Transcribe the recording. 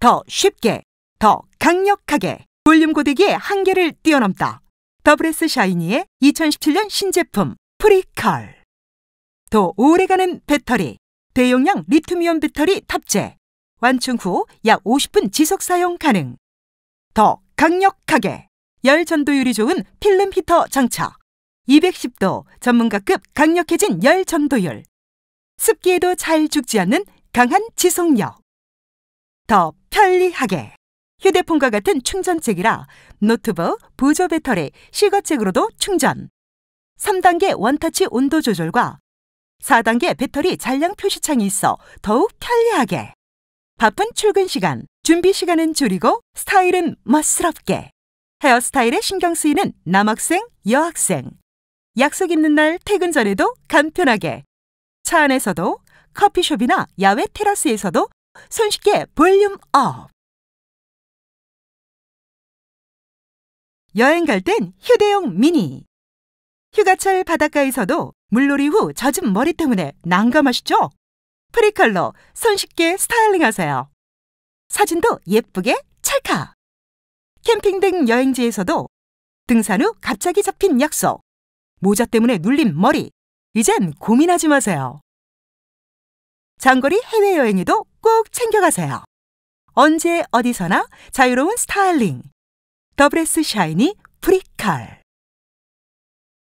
더 쉽게, 더 강력하게 볼륨 고데기의 한계를 뛰어넘다. 더블에스 샤이니의 2017년 신제품 프리컬. 더 오래가는 배터리, 대용량 리튬이온 배터리 탑재. 완충 후 약 50분 지속 사용 가능. 더 강력하게 열 전도율이 좋은 필름 히터 장착. 210도 전문가급 강력해진 열 전도율. 습기에도 잘 죽지 않는 강한 지속력. 더 편리하게. 휴대폰과 같은 충전책이라 노트북, 보조 배터리, 시거책으로도 충전. 3단계 원터치 온도 조절과 4단계 배터리 잔량 표시창이 있어 더욱 편리하게. 바쁜 출근 시간, 준비 시간은 줄이고 스타일은 멋스럽게. 헤어스타일에 신경 쓰이는 남학생, 여학생. 약속 있는 날 퇴근 전에도 간편하게. 차 안에서도 커피숍이나 야외 테라스에서도 손쉽게 볼륨 업! 여행 갈 땐 휴대용 미니. 휴가철 바닷가에서도 물놀이 후 젖은 머리 때문에 난감하시죠? 프리컬러 손쉽게 스타일링하세요. 사진도 예쁘게 찰칵! 캠핑 등 여행지에서도 등산 후 갑자기 잡힌 약속, 모자 때문에 눌린 머리, 이젠 고민하지 마세요. 장거리 해외여행에도 꼭 챙겨가세요. 언제 어디서나 자유로운 스타일링. 더블 S 샤이니 프리칼.